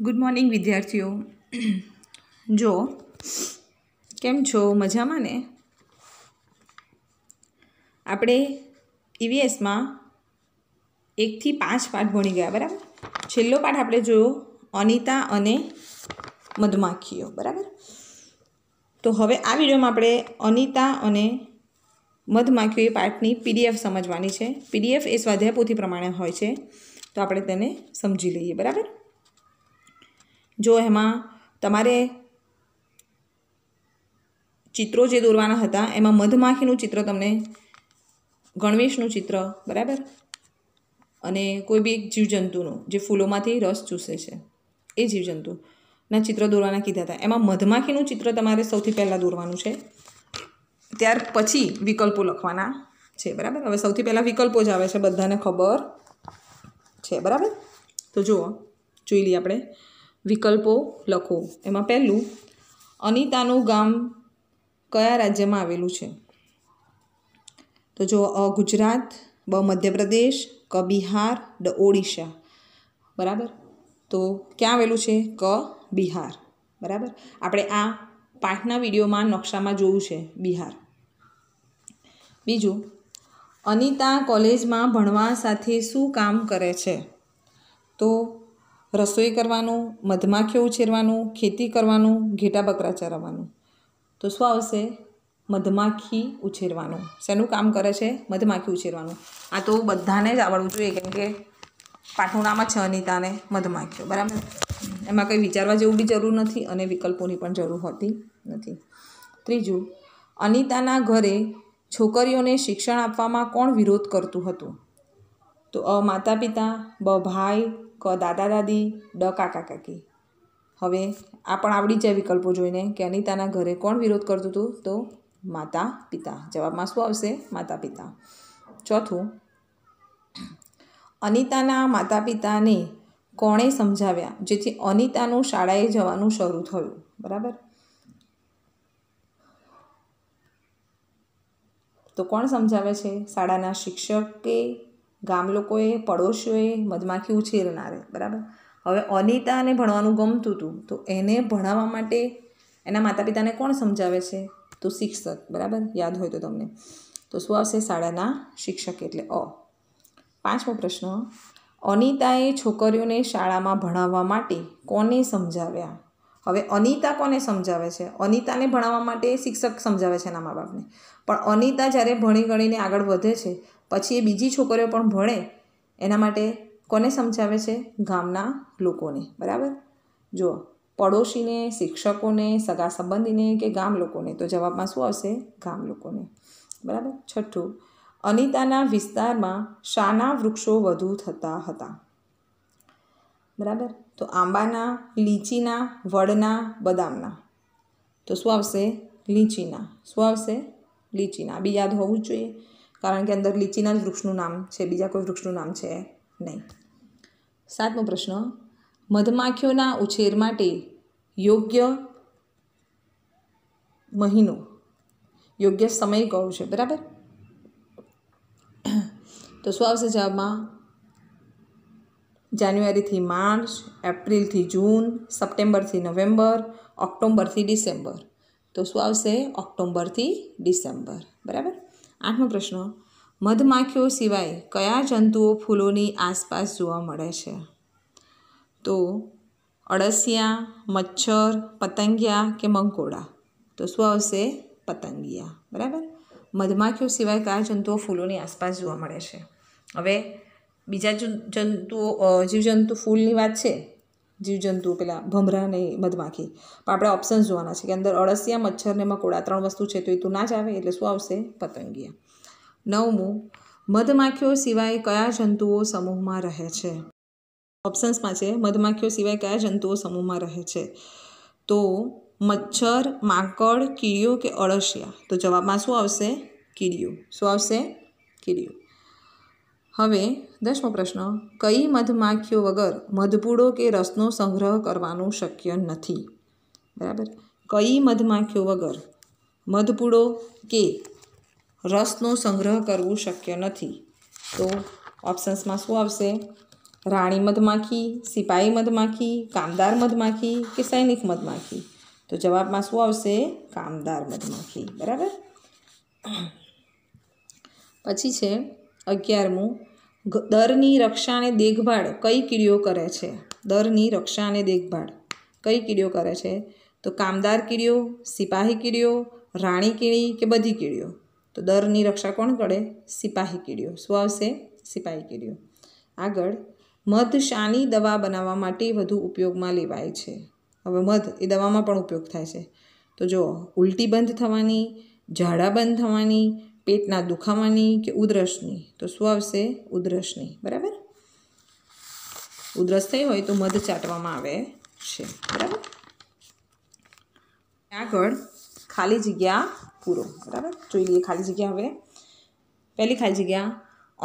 good morning વિદ્યાર્થીઓ જો કેમ છો મજામાં ને આપણે ઈવીએસમાં e એકથી પાંચ પાઠ ભણી ગયા બરાબર છેલ્લો પાઠ આપણે જોયો અનિતા અને મધમાખીઓ બરાબર તો હવે આ વિડીયોમાં આપણે અનિતા અને મધમાખીઓ એ પાઠની પીડીએફ સમજવાની છે પીડીએફ એ સ્વાધ્યાય પોથી પ્રમાણે હોય છે તો આપણે તેને સમજી લઈએ બરાબર જો એમાં તમારે ચિત્રો જે દોરવાના હતા એમાં મધમાખીનું ચિત્ર તમને ગણવેશનું ચિત્ર બરાબર અને કોઈ બી એક જીવજંતુનું જે ફૂલોમાંથી રસ ચૂસે છે એ જીવજંતુના ચિત્ર દોરવાના કીધા હતા એમાં મધમાખીનું ચિત્ર તમારે સૌથી પહેલાં દોરવાનું છે ત્યાર પછી વિકલ્પો લખવાના છે બરાબર હવે સૌથી પહેલાં વિકલ્પો જ આવે છે બધાને ખબર છે બરાબર તો જુઓ જોઈ લઈએ આપણે વિકલ્પો લખો એમાં પહેલું અનિતાનું ગામ કયા રાજ્યમાં આવેલું છે તો જો અ ગુજરાત બ મધ્યપ્રદેશ ક બિહાર ડ ઓડિશા બરાબર તો ક્યાં આવેલું છે ક બિહાર બરાબર આપણે આ પાઠના વિડીયોમાં નકશામાં જોયું છે બિહાર બીજું અનિતા કોલેજમાં ભણવા સાથે શું કામ કરે છે તો રસોઈ કરવાનું મધમાખીઓ ઉછેરવાનું ખેતી કરવાનું ઘેટા બકરા ચરાવવાનું તો શું આવશે મધમાખી ઉછેરવાનું શેનું કામ કરે છે મધમાખી ઉછેરવાનું આ તો બધાને જ આવડવું જોઈએ કેમ કે પાઠુણામાં છે નીતાને મધમાખીઓ બરાબર એમાં કંઈ વિચારવા જેવું બી જરૂર નથી અને વિકલ્પોની પણ જરૂર હોતી નથી ત્રીજું અનિતાના ઘરે છોકરીઓને શિક્ષણ આપવામાં કોણ વિરોધ કરતું હતું તો અ માતા પિતા બ ભાઈ ક દાદા દાદી ડ કાકા કાકી હવે આ પણ આવડી જાય વિકલ્પો જોઈને કે અનિતાના ઘરે કોણ વિરોધ કરતું હતું તો માતા પિતા જવાબમાં શું આવશે માતા પિતા ચોથું અનિતાના માતા પિતાને કોણે સમજાવ્યા જેથી અનિતાનું શાળાએ જવાનું શરૂ થયું બરાબર તો કોણ સમજાવે છે શાળાના શિક્ષકે ગામ લોકોએ પડોશીઓએ મધમાખી ઉછેરનારે બરાબર હવે અનિતાને ભણવાનું ગમતું હતું તો એને ભણાવવા માટે એના માતા પિતાને કોણ સમજાવે છે તો શિક્ષક બરાબર યાદ હોય તો તમને તો શું આવશે શાળાના શિક્ષક એટલે અ પાંચમો પ્રશ્ન અનિતાએ છોકરીઓને શાળામાં ભણાવવા માટે કોને સમજાવ્યા હવે અનિતા કોને સમજાવે છે અનિતાને ભણાવવા માટે શિક્ષક સમજાવે છે એના મા બાપને પણ અનિતા જ્યારે ભણી ગણીને આગળ વધે છે પછી એ બીજી છોકરીઓ પણ ભણે એના માટે કોને સમજાવે છે ગામના લોકોને બરાબર જુઓ પડોશીને શિક્ષકોને સગા સંબંધીને કે ગામ લોકોને તો જવાબમાં શું આવશે ગામ લોકોને બરાબર છઠ્ઠું અનિતાના વિસ્તારમાં શાના વૃક્ષો વધુ થતા હતા બરાબર તો આંબાના લીચીના વડના બદામના તો શું આવશે લીચીના શું આવશે લીચીના બી યાદ હોવું જોઈએ કારણ કે અંદર લીચીના જ વૃક્ષનું નામ છે બીજા કોઈ વૃક્ષનું નામ છે નહીં સાતમો પ્રશ્ન મધમાખીઓના ઉછેર માટે યોગ્ય મહિનો યોગ્ય સમય કહો છે બરાબર તો શું આવશે જવાબમાં જાન્યુઆરીથી માર્ચ એપ્રિલથી જૂન સપ્ટેમ્બરથી નવેમ્બર ઓક્ટોમ્બરથી ડિસેમ્બર તો શું આવશે ઓક્ટોમ્બરથી ડિસેમ્બર બરાબર આઠમો પ્રશ્ન મધમાખીઓ સિવાય કયા જંતુઓ ફૂલોની આસપાસ જોવા મળે છે તો અળસિયા મચ્છર પતંગિયા કે મંકોડા તો શું આવશે પતંગિયા બરાબર મધમાખીઓ સિવાય કયા જંતુઓ ફૂલોની આસપાસ જોવા મળે છે હવે બીજા જંતુઓ જીવજંતુ ફૂલની વાત છે જીવજંતુ પેલા ભમરા અને મધમાખી પણ આપણે ઓપ્શન્સ જોવાના છે કે અંદર અળસિયા મચ્છર ને મકોડા ત્રણ વસ્તુ છે તો એ તો ના જ આવે એટલે શું આવશે પતંગિયા નવમું મધમાખીઓ સિવાય કયા જંતુઓ સમૂહમાં રહે છે ઓપ્શન્સમાં છે મધમાખીઓ સિવાય કયા જંતુઓ સમૂહમાં રહે છે તો મચ્છર માકડ કીડીઓ કે અળસિયા તો જવાબમાં શું આવશે કીડીઓ શું આવશે કીડીઓ હવે દસમો પ્રશ્ન કઈ મધમાખીઓ વગર મધપૂડો કે રસનો સંગ્રહ કરવાનું શક્ય નથી બરાબર કઈ મધમાખીઓ વગર મધપૂડો કે રસનો સંગ્રહ કરવું શક્ય નથી તો ઓપ્શન્સમાં શું આવશે રાણી મધમાખી સિપાહી મધમાખી કામદાર મધમાખી કે સૈનિક મધમાખી તો જવાબમાં શું આવશે કામદાર મધમાખી બરાબર પછી છે અગિયારમું દરની રક્ષા અને દેખભાળ કઈ કીડીઓ કરે છે દરની રક્ષા અને દેખભાળ કઈ કીડીઓ કરે છે તો કામદાર કીડીઓ સિપાહી કીડીઓ રાણી કીડી કે બધી કીડીઓ તો દરની રક્ષા કોણ કરે સિપાહી કીડીઓ શું આવશે સિપાહી કીડીઓ આગળ મધ શાની દવા બનાવવા માટે વધુ ઉપયોગમાં લેવાય છે હવે મધ એ દવામાં પણ ઉપયોગ થાય છે તો જો ઉલટી બંધ થવાની ઝાડા બંધ થવાની પેટના દુખાવાની કે ઉધરસની તો શું આવશે ઉધરસની બરાબર ઉધરસ થઈ હોય તો મધ ચાટવામાં આવે છે બરાબર આગળ ખાલી જગ્યા પૂરો બરાબર જોઈ લઈએ ખાલી જગ્યા હવે પહેલી ખાલી જગ્યા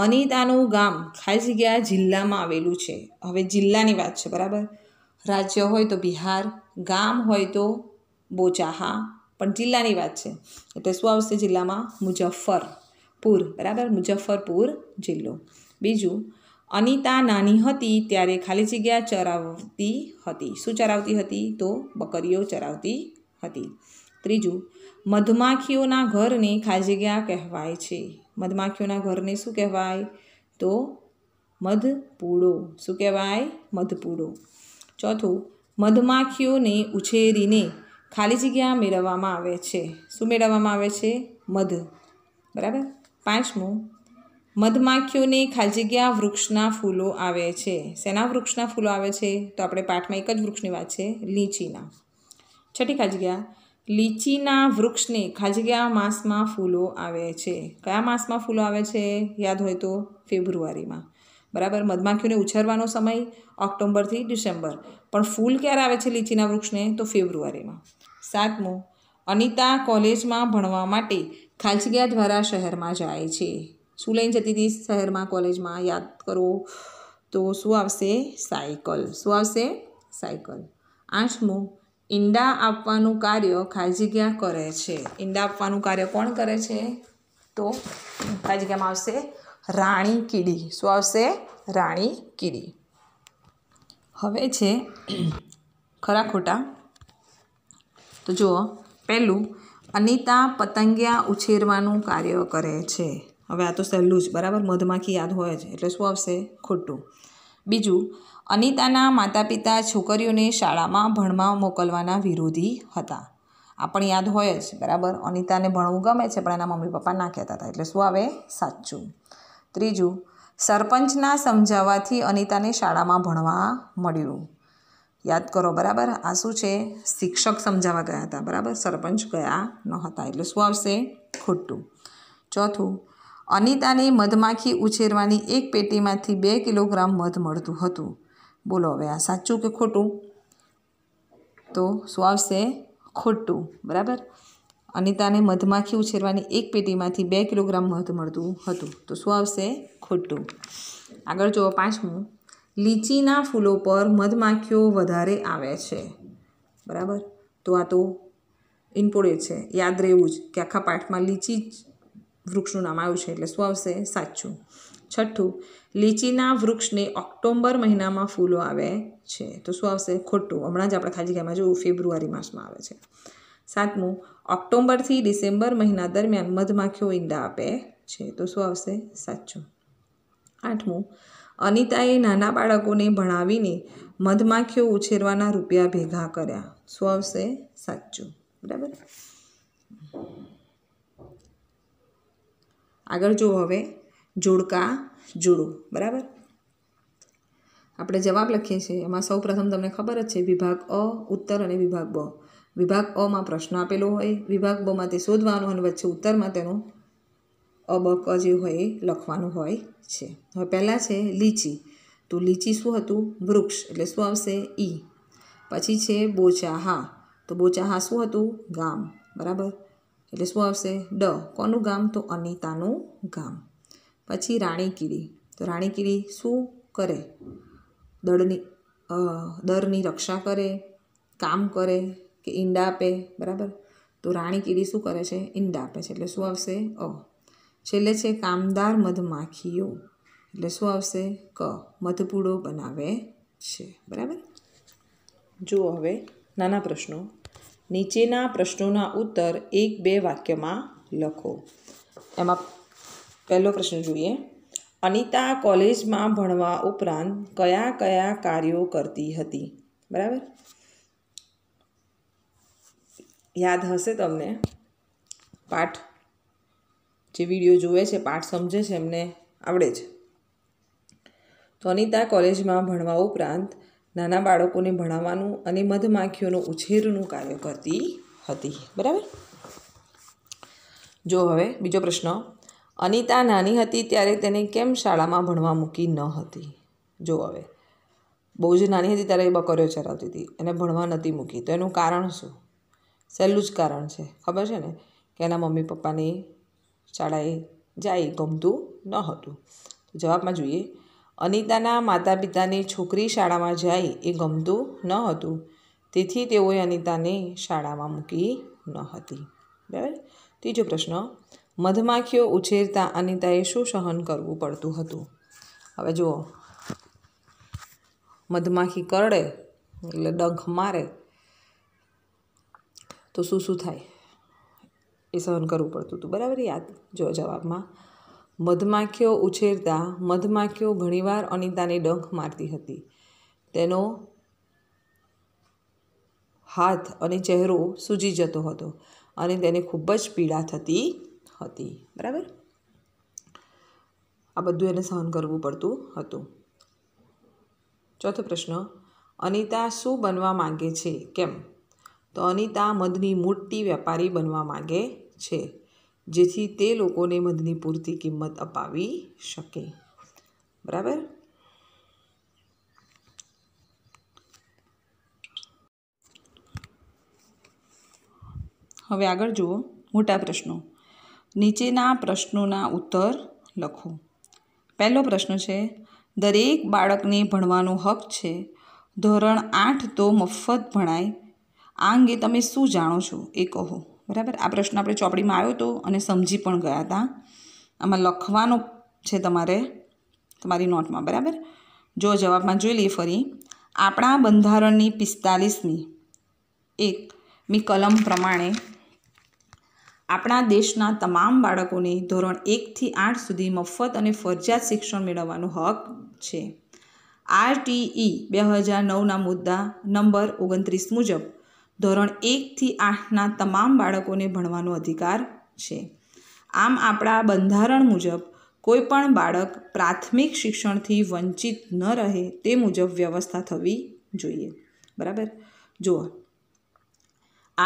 અનિતાનું ગામ ખાલી જગ્યા જિલ્લામાં આવેલું છે હવે જિલ્લાની વાત છે બરાબર રાજ્ય હોય તો બિહાર ગામ હોય તો બોચાહા પણ જિલ્લાની વાત છે એટલે શું આવશે જિલ્લામાં મુજફ્ફરપુર બરાબર મુજફ્ફરપુર જિલ્લો બીજું અનિતા નાની હતી ત્યારે ખાલી જગ્યા ચરાવતી હતી શું ચરાવતી હતી તો બકરીઓ ચરાવતી હતી ત્રીજું મધમાખીઓના ઘરને ખાલી જગ્યા કહેવાય છે મધમાખીઓના ઘરને શું કહેવાય તો મધપૂડો શું કહેવાય મધપૂડો ચોથું મધમાખીઓને ઉછેરીને ખાલી જગ્યા મેળવવામાં આવે છે શું મેળવવામાં આવે છે મધ બરાબર પાંચમું મધમાખીઓને ખાલી જગ્યા વૃક્ષના ફૂલો આવે છે શેના વૃક્ષના ફૂલો આવે છે તો આપણે પાઠમાં એક જ વૃક્ષની વાત છે લીચીના છઠ્ઠી ખાલી જગ્યા લીચીના વૃક્ષને ખાલી જગ્યા માસમાં ફૂલો આવે છે કયા માસમાં ફૂલો આવે છે યાદ હોય તો ફેબ્રુઆરીમાં બરાબર મધમાખીઓને ઉછેરવાનો સમય ઓક્ટોબરથી ડિસેમ્બર પણ ફૂલ ક્યારે આવે છે લીચીના વૃક્ષને તો ફેબ્રુઆરીમાં સાતમું અનિતા કોલેજમાં ભણવા માટે ખાલસિયા દ્વારા શહેરમાં જાય છે શું લઈને જતી હતી શહેરમાં કોલેજમાં યાદ કરો તો શું આવશે સાયકલ શું આવશે સાયકલ આઠમું ઈંડા આપવાનું કાર્ય ખાલજીગ્યા કરે છે ઈંડા આપવાનું કાર્ય કોણ કરે છે તો ખાજીગ્યામાં આવશે રાણી કીડી શું આવશે રાણી કીડી હવે છે ખરા ખોટા તો જુઓ પહેલું અનિતા પતંગિયા ઉછેરવાનું કાર્ય કરે છે હવે આ તો સહેલું જ બરાબર મધમાખી યાદ હોય જ એટલે શું આવશે ખોટું બીજું અનિતાના માતા પિતા છોકરીઓને શાળામાં ભણવા મોકલવાના વિરોધી હતા આ પણ યાદ હોય જ બરાબર અનિતાને ભણવું ગમે છે પણ એના મમ્મી પપ્પા ના કહેતા હતા એટલે શું આવે સાચું ત્રીજું સરપંચના સમજાવવાથી અનિતાને શાળામાં ભણવા મળ્યું યાદ કરો બરાબર આ શું છે શિક્ષક સમજાવવા ગયા હતા બરાબર સરપંચ ગયા નહોતા એટલે શું આવશે ખોટું ચોથું અનિતાને મધમાખી ઉછેરવાની એક પેટીમાંથી બે કિલોગ્રામ મધ મળતું હતું બોલો હવે આ સાચું કે ખોટું તો શું આવશે ખોટું બરાબર અનિતાને મધમાખી ઉછેરવાની એક પેટીમાંથી બે કિલોગ્રામ મધ મળતું હતું તો શું આવશે ખોટું આગળ જુઓ પાંચમું લીચીના ફૂલો પર મધમાખીઓ વધારે આવે છે બરાબર તો આ તો ઇમ્પોર્ટેડ છે યાદ રહેવું જ કે આખા પાઠમાં લીચી જ વૃક્ષનું નામ આવ્યું છે એટલે શું આવશે સાચું છઠ્ઠું લીચીના વૃક્ષને ઓક્ટોમ્બર મહિનામાં ફૂલો આવે છે તો શું આવશે ખોટું હમણાં જ આપણે ખાલી જગ્યામાં જોયું ફેબ્રુઆરી માસમાં આવે છે સાતમું ઓક્ટોમ્બરથી ડિસેમ્બર મહિના દરમિયાન મધમાખીઓ ઈંડા આપે છે તો શું આવશે સાચું આઠમું અનિતાએ નાના બાળકોને ભણાવીને મધમાખીઓ ઉછેરવાના રૂપિયા ભેગા કર્યા સ્વસે સાચું બરાબર આગળ જુઓ હવે જોડકા જોડો બરાબર આપણે જવાબ લખીએ છીએ એમાં સૌ પ્રથમ તમને ખબર જ છે વિભાગ અ ઉત્તર અને વિભાગ બ વિભાગ અમાં પ્રશ્ન આપેલો હોય વિભાગ બમાં તે શોધવાનો અને વચ્ચે ઉત્તરમાં તેનો અબક જે હોય એ લખવાનું હોય છે હવે પહેલાં છે લીચી તો લીચી શું હતું વૃક્ષ એટલે શું આવશે ઈ પછી છે બોચાહા તો બોચાહા શું હતું ગામ બરાબર એટલે શું આવશે ડ કોનું ગામ તો અનિતાનું ગામ પછી રાણીકીરી તો રાણીકીરી શું કરે દળની દરની રક્ષા કરે કામ કરે કે ઈંડા આપે બરાબર તો રાણીકીરી શું કરે છે ઈંડા આપે છે એટલે શું આવશે અ છેલ્લે છે કામદાર મધમાખીઓ એટલે શું આવશે ક મધપૂડો બનાવે છે બરાબર જુઓ હવે નાના પ્રશ્નો નીચેના પ્રશ્નોના ઉત્તર એક બે વાક્યમાં લખો એમાં પહેલો પ્રશ્ન જોઈએ અનિતા કોલેજમાં ભણવા ઉપરાંત કયા કયા કાર્યો કરતી હતી બરાબર યાદ હશે તમને પાઠ જે વિડીયો જુએ છે પાઠ સમજે છે એમને આવડે છે તો અનિતા કોલેજમાં ભણવા ઉપરાંત નાના બાળકોને ભણાવવાનું અને મધમાખીઓનો ઉછેરનું કાર્ય કરતી હતી બરાબર જો હવે બીજો પ્રશ્ન અનિતા નાની હતી ત્યારે તેને કેમ શાળામાં ભણવા મૂકી ન હતી જો હવે બહુ જ નાની હતી ત્યારે એ બકરીઓ ચરાવતી હતી એને ભણવા નહોતી મૂકી તો એનું કારણ શું સહેલું જ કારણ છે ખબર છે ને કે એના મમ્મી પપ્પાની શાળાએ જાય ગમતું ન હતું જવાબમાં જોઈએ અનિતાના માતા પિતાને છોકરી શાળામાં જાય એ ગમતું ન હતું તેથી તેઓએ અનિતાને શાળામાં મૂકી ન હતી બરાબર ત્રીજો પ્રશ્ન મધમાખીઓ ઉછેરતા અનિતાએ શું સહન કરવું પડતું હતું હવે જુઓ મધમાખી કરડે એટલે ડંખ મારે તો શું શું થાય એ સહન કરવું પડતું હતું બરાબર યાદ જો જવાબમાં મધમાખીઓ ઉછેરતા મધમાખીઓ ઘણીવાર અનિતાને ડંખ મારતી હતી તેનો હાથ અને ચહેરો સૂજી જતો હતો અને તેને ખૂબ જ પીડા થતી હતી બરાબર આ બધું એને સહન કરવું પડતું હતું ચોથો પ્રશ્ન અનિતા શું બનવા માગે છે કેમ તો અનિતા મધની મોટી વેપારી બનવા માગે છે જેથી તે લોકોને મધની પૂરતી કિંમત અપાવી શકે બરાબર હવે આગળ જુઓ મોટા પ્રશ્નો નીચેના પ્રશ્નોના ઉત્તર લખો પહેલો પ્રશ્ન છે દરેક બાળકને ભણવાનો હક છે ધોરણ આઠ તો મફત ભણાય આ અંગે તમે શું જાણો છો એ કહો બરાબર આ પ્રશ્ન આપણે ચોપડીમાં આવ્યો હતો અને સમજી પણ ગયા હતા આમાં લખવાનો છે તમારે તમારી નોટમાં બરાબર જો જવાબમાં જોઈ લઈએ ફરી આપણા બંધારણની પિસ્તાલીસમી એક મી કલમ પ્રમાણે આપણા દેશના તમામ બાળકોને ધોરણ એકથી આઠ સુધી મફત અને ફરજિયાત શિક્ષણ મેળવવાનો હક છે આરટીઈ બે હજાર નવના મુદ્દા નંબર ઓગણત્રીસ મુજબ ધોરણ એકથી આઠના તમામ બાળકોને ભણવાનો અધિકાર છે આમ આપણા બંધારણ મુજબ કોઈપણ બાળક પ્રાથમિક શિક્ષણથી વંચિત ન રહે તે મુજબ વ્યવસ્થા થવી જોઈએ બરાબર જુઓ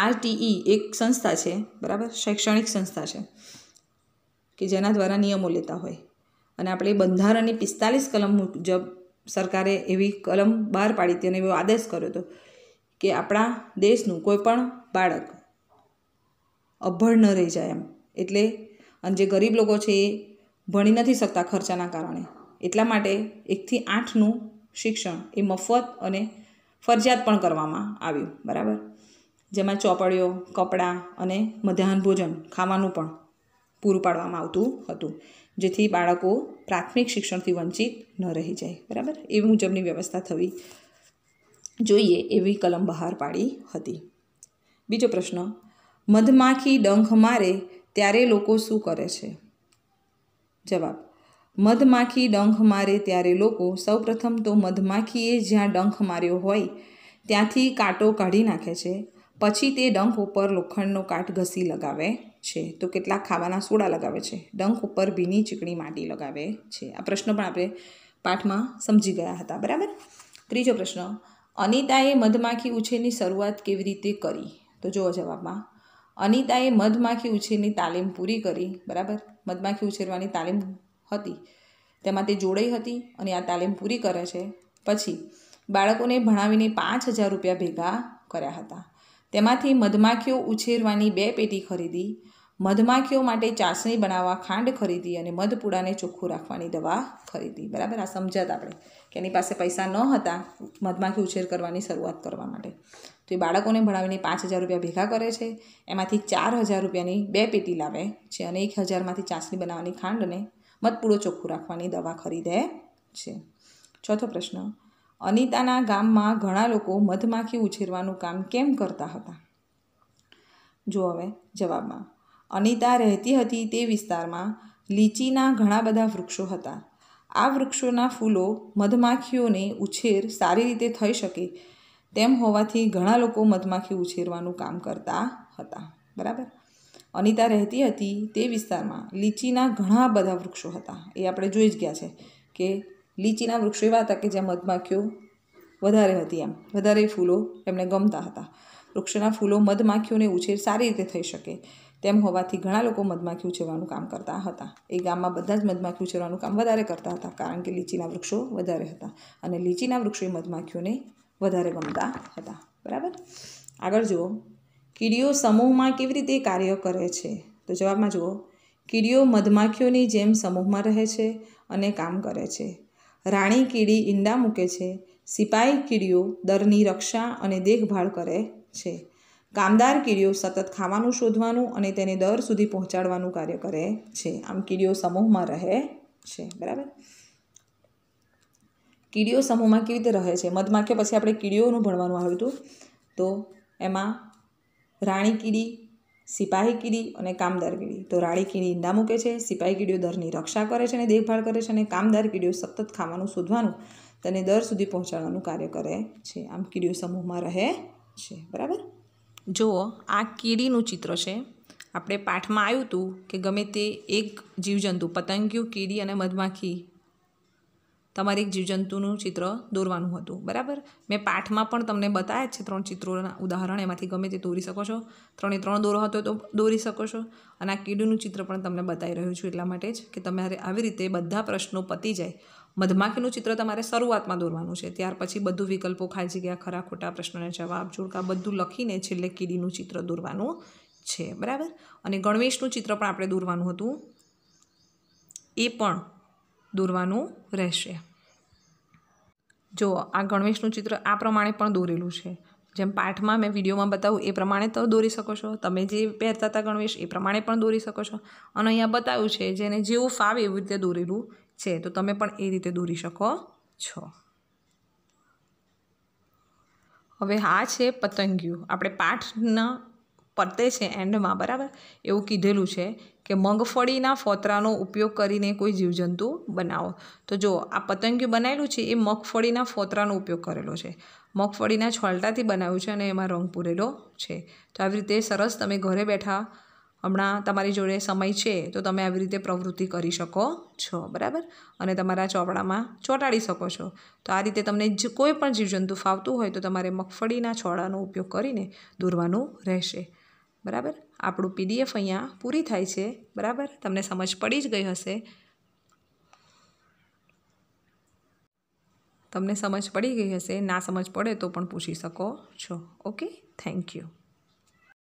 આરટીઈ એક સંસ્થા છે બરાબર શૈક્ષણિક સંસ્થા છે કે જેના દ્વારા નિયમો લેતા હોય અને આપણે બંધારણની પિસ્તાલીસ કલમ મુજબ સરકારે એવી કલમ બહાર પાડી હતી અને એવો આદેશ કર્યો હતો કે આપણા દેશનું કોઈ પણ બાળક અભણ ન રહી જાય એમ એટલે અને જે ગરીબ લોકો છે એ ભણી નથી શકતા ખર્ચાના કારણે એટલા માટે એકથી આઠનું શિક્ષણ એ મફત અને ફરજિયાત પણ કરવામાં આવ્યું બરાબર જેમાં ચોપડીઓ કપડાં અને મધ્યાહન ભોજન ખાવાનું પણ પૂરું પાડવામાં આવતું હતું જેથી બાળકો પ્રાથમિક શિક્ષણથી વંચિત ન રહી જાય બરાબર એ મુજબની વ્યવસ્થા થવી જોઈએ એવી કલમ બહાર પાડી હતી બીજો પ્રશ્ન મધમાખી ડંખ મારે ત્યારે લોકો શું કરે છે જવાબ મધમાખી ડંખ મારે ત્યારે લોકો સૌપ્રથમ તો મધમાખીએ જ્યાં ડંખ માર્યો હોય ત્યાંથી કાંટો કાઢી નાખે છે પછી તે ડંખ ઉપર લોખંડનો કાટ ઘસી લગાવે છે તો કેટલાક ખાવાના સોડા લગાવે છે ડંખ ઉપર ભીની ચીકણી માટી લગાવે છે આ પ્રશ્ન પણ આપણે પાઠમાં સમજી ગયા હતા બરાબર ત્રીજો પ્રશ્ન અનિતાએ મધમાખી ઉછેરની શરૂઆત કેવી રીતે કરી તો જુઓ જવાબમાં અનિતાએ મધમાખી ઉછેરની તાલીમ પૂરી કરી બરાબર મધમાખી ઉછેરવાની તાલીમ હતી તેમાં તે જોડાઈ હતી અને આ તાલીમ પૂરી કરે છે પછી બાળકોને ભણાવીને પાંચ હજાર રૂપિયા ભેગા કર્યા હતા તેમાંથી મધમાખીઓ ઉછેરવાની બે પેટી ખરીદી મધમાખીઓ માટે ચાસણી બનાવવા ખાંડ ખરીદી અને મધપૂડાને ચોખ્ખું રાખવાની દવા ખરીદી બરાબર આ સમજ્યાત આપણે કે એની પાસે પૈસા ન હતા મધમાખી ઉછેર કરવાની શરૂઆત કરવા માટે તો એ બાળકોને ભણાવીને પાંચ હજાર રૂપિયા ભેગા કરે છે એમાંથી ચાર હજાર રૂપિયાની બે પેટી લાવે છે અને એક હજારમાંથી ચાસણી બનાવવાની ખાંડને અને મધપૂડો ચોખ્ખું રાખવાની દવા ખરીદે છે ચોથો પ્રશ્ન અનિતાના ગામમાં ઘણા લોકો મધમાખી ઉછેરવાનું કામ કેમ કરતા હતા જો હવે જવાબમાં અનિતા રહેતી હતી તે વિસ્તારમાં લીચીના ઘણા બધા વૃક્ષો હતા આ વૃક્ષોના ફૂલો મધમાખીઓને ઉછેર સારી રીતે થઈ શકે તેમ હોવાથી ઘણા લોકો મધમાખી ઉછેરવાનું કામ કરતા હતા બરાબર અનિતા રહેતી હતી તે વિસ્તારમાં લીચીના ઘણા બધા વૃક્ષો હતા એ આપણે જોઈ જ ગયા છે કે લીચીના વૃક્ષો એવા હતા કે જ્યાં મધમાખીઓ વધારે હતી એમ વધારે ફૂલો એમને ગમતા હતા વૃક્ષના ફૂલો મધમાખીઓને ઉછેર સારી રીતે થઈ શકે તેમ હોવાથી ઘણા લોકો મધમાખી ઉછેરવાનું કામ કરતા હતા એ ગામમાં બધા જ મધમાખી ઉછેરવાનું કામ વધારે કરતા હતા કારણ કે લીચીના વૃક્ષો વધારે હતા અને લીચીના વૃક્ષો એ મધમાખીઓને વધારે ગમતા હતા બરાબર આગળ જુઓ કીડીઓ સમૂહમાં કેવી રીતે કાર્ય કરે છે તો જવાબમાં જુઓ કીડીઓ મધમાખીઓની જેમ સમૂહમાં રહે છે અને કામ કરે છે રાણી કીડી ઈંડા મૂકે છે સિપાહી કીડીઓ દરની રક્ષા અને દેખભાળ કરે છે કામદાર કીડીઓ સતત ખાવાનું શોધવાનું અને તેને દર સુધી પહોંચાડવાનું કાર્ય કરે છે આમ કીડીઓ સમૂહમાં રહે છે બરાબર કીડીઓ સમૂહમાં કેવી રીતે રહે છે મધમાખીઓ પછી આપણે કીડીઓનું ભણવાનું આવ્યું હતું તો એમાં રાણી કીડી સિપાહી કીડી અને કામદાર કીડી તો રાણી કીડી ઈંડા મૂકે છે સિપાહી કીડીઓ દરની રક્ષા કરે છે અને દેખભાળ કરે છે અને કામદાર કીડીઓ સતત ખાવાનું શોધવાનું તેને દર સુધી પહોંચાડવાનું કાર્ય કરે છે આમ કીડીઓ સમૂહમાં રહે છે બરાબર જુઓ આ કીડીનું ચિત્ર છે આપણે પાઠમાં આવ્યું હતું કે ગમે તે એક જીવજંતુ પતંગિયું કીડી અને મધમાખી તમારે એક જીવજંતુનું ચિત્ર દોરવાનું હતું બરાબર મેં પાઠમાં પણ તમને બતાવ્યા છે ત્રણ ચિત્રોના ઉદાહરણ એમાંથી ગમે તે દોરી શકો છો ત્રણે ત્રણ દોરો હતો તો દોરી શકો છો અને આ કીડીનું ચિત્ર પણ તમને બતાવી રહ્યું છું એટલા માટે જ કે તમારે આવી રીતે બધા પ્રશ્નો પતી જાય મધમાખીનું ચિત્ર તમારે શરૂઆતમાં દોરવાનું છે ત્યાર પછી બધું વિકલ્પો ખાલી જગ્યા ખરા ખોટા પ્રશ્નોના જવાબ જોડકા બધું લખીને છેલ્લે કીડીનું ચિત્ર દોરવાનું છે બરાબર અને ગણવેશનું ચિત્ર પણ આપણે દોરવાનું હતું એ પણ દોરવાનું રહેશે જો આ ગણવેશનું ચિત્ર આ પ્રમાણે પણ દોરેલું છે જેમ પાઠમાં મેં વિડીયોમાં બતાવું એ પ્રમાણે તો દોરી શકો છો તમે જે પહેરતા હતા ગણવેશ એ પ્રમાણે પણ દોરી શકો છો અને અહીંયા બતાવ્યું છે જેને જેવું ફાવે એવી રીતે દોરેલું છે તો તમે પણ એ રીતે દોરી શકો છો હવે આ છે પતંગિયું આપણે પાઠના પતે છે એન્ડમાં બરાબર એવું કીધેલું છે કે મગફળીના ફોતરાનો ઉપયોગ કરીને કોઈ જીવજંતુ બનાવો તો જો આ પતંગિયું બનાવેલું છે એ મગફળીના ફોતરાનો ઉપયોગ કરેલો છે મગફળીના છોલટાથી બનાવ્યું છે અને એમાં રંગ પૂરેલો છે તો આવી રીતે સરસ તમે ઘરે બેઠા હમણાં તમારી જોડે સમય છે તો તમે આવી રીતે પ્રવૃત્તિ કરી શકો છો બરાબર અને તમારા ચોપડામાં ચોંટાડી શકો છો તો આ રીતે તમને જે કોઈ પણ જીવજંતુ ફાવતું હોય તો તમારે મગફળીના છોડાનો ઉપયોગ કરીને દોરવાનું રહેશે બરાબર આપણું પીડીએફ અહીંયા પૂરી થાય છે બરાબર તમને સમજ પડી જ ગઈ હશે તમને સમજ પડી ગઈ હશે ના સમજ પડે તો પણ પૂછી શકો છો ઓકે થેન્ક યુ